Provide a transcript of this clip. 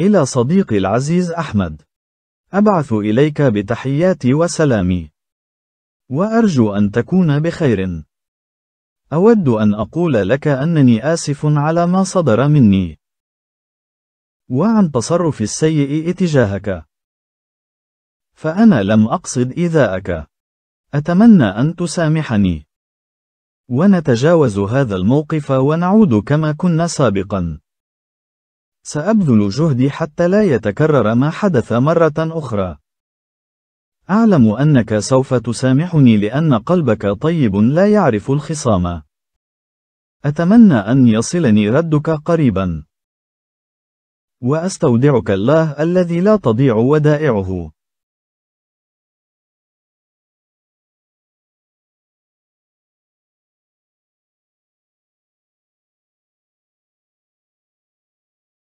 إلى صديقي العزيز أحمد أبعث إليك بتحياتي وسلامي وأرجو أن تكون بخير أود أن أقول لك أنني آسف على ما صدر مني وعن تصرفي السيء اتجاهك فأنا لم أقصد إيذاءك أتمنى أن تسامحني ونتجاوز هذا الموقف ونعود كما كنا سابقاً سأبذل جهدي حتى لا يتكرر ما حدث مرة أخرى. أعلم أنك سوف تسامحني لأن قلبك طيب لا يعرف الخصام. أتمنى أن يصلني ردك قريبا. وأستودعك الله الذي لا تضيع ودائعه.